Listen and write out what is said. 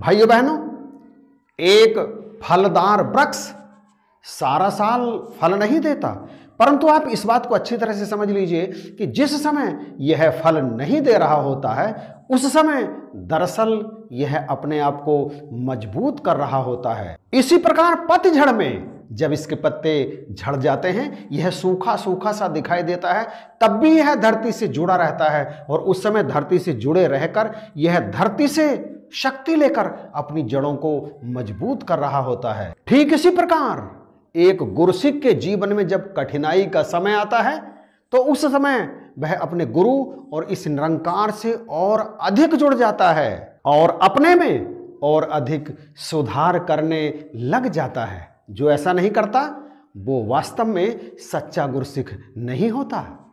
भाइयों बहनों एक फलदार वृक्ष सारा साल फल नहीं देता परंतु आप इस बात को अच्छी तरह से समझ लीजिए कि जिस समय यह फल नहीं दे रहा होता है उस समय दरअसल यह अपने आप को मजबूत कर रहा होता है इसी प्रकार पतझड़ में जब इसके पत्ते झड़ जाते हैं यह सूखा सूखा सा दिखाई देता है तब भी यह धरती से जुड़ा रहता है और उस समय धरती से जुड़े रहकर यह धरती से शक्ति लेकर अपनी जड़ों को मजबूत कर रहा होता है ठीक इसी प्रकार एक गुरुसिख के जीवन में जब कठिनाई का समय आता है तो उस समय वह अपने गुरु और इस निरंकार से और अधिक जुड़ जाता है और अपने में और अधिक सुधार करने लग जाता है जो ऐसा नहीं करता वो वास्तव में सच्चा गुरुसिख नहीं होता